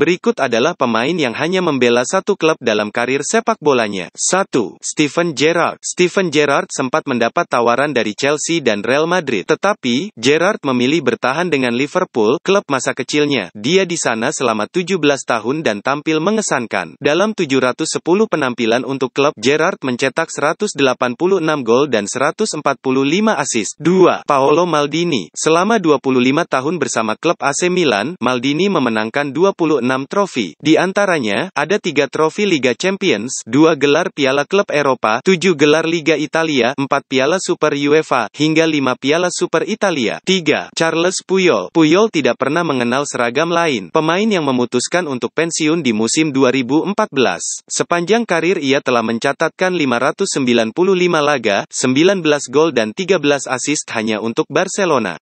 Berikut adalah pemain yang hanya membela satu klub dalam karir sepak bolanya. 1. Steven Gerrard Steven Gerrard sempat mendapat tawaran dari Chelsea dan Real Madrid. Tetapi, Gerrard memilih bertahan dengan Liverpool, klub masa kecilnya. Dia di sana selama 17 tahun dan tampil mengesankan. Dalam 710 penampilan untuk klub, Gerrard mencetak 186 gol dan 145 assist. 2. Paolo Maldini Selama 25 tahun bersama klub AC Milan, Maldini memenangkan 26 6 trofi. Di antaranya, ada 3 trofi Liga Champions, 2 gelar Piala Klub Eropa, 7 gelar Liga Italia, 4 Piala Super UEFA, hingga 5 Piala Super Italia. 3. Charles Puyol Puyol tidak pernah mengenal seragam lain. Pemain yang memutuskan untuk pensiun di musim 2014. Sepanjang karir ia telah mencatatkan 595 laga, 19 gol dan 13 assist hanya untuk Barcelona.